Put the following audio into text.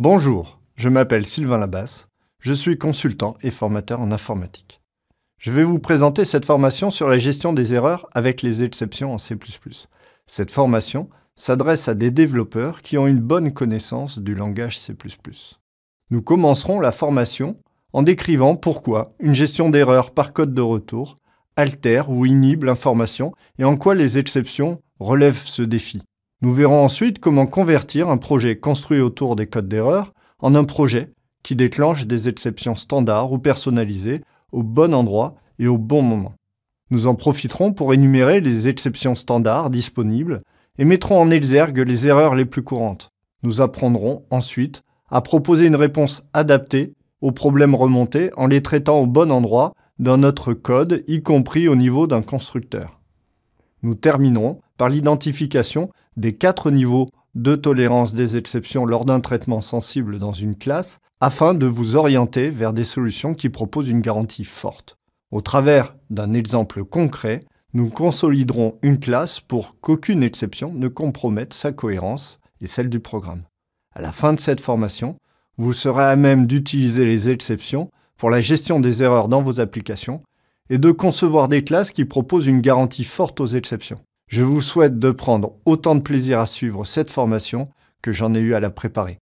Bonjour, je m'appelle Sylvain Labasse, je suis consultant et formateur en informatique. Je vais vous présenter cette formation sur la gestion des erreurs avec les exceptions en C++. Cette formation s'adresse à des développeurs qui ont une bonne connaissance du langage C++. Nous commencerons la formation en décrivant pourquoi une gestion d'erreurs par code de retour altère ou inhibe l'information et en quoi les exceptions relèvent ce défi. Nous verrons ensuite comment convertir un projet construit autour des codes d'erreur en un projet qui déclenche des exceptions standards ou personnalisées au bon endroit et au bon moment. Nous en profiterons pour énumérer les exceptions standards disponibles et mettrons en exergue les erreurs les plus courantes. Nous apprendrons ensuite à proposer une réponse adaptée aux problèmes remontés en les traitant au bon endroit dans notre code, y compris au niveau d'un constructeur. Nous terminerons par l'identification des quatre niveaux de tolérance des exceptions lors d'un traitement sensible dans une classe afin de vous orienter vers des solutions qui proposent une garantie forte. Au travers d'un exemple concret, nous consoliderons une classe pour qu'aucune exception ne compromette sa cohérence et celle du programme. À la fin de cette formation, vous serez à même d'utiliser les exceptions pour la gestion des erreurs dans vos applications et de concevoir des classes qui proposent une garantie forte aux exceptions. Je vous souhaite de prendre autant de plaisir à suivre cette formation que j'en ai eu à la préparer.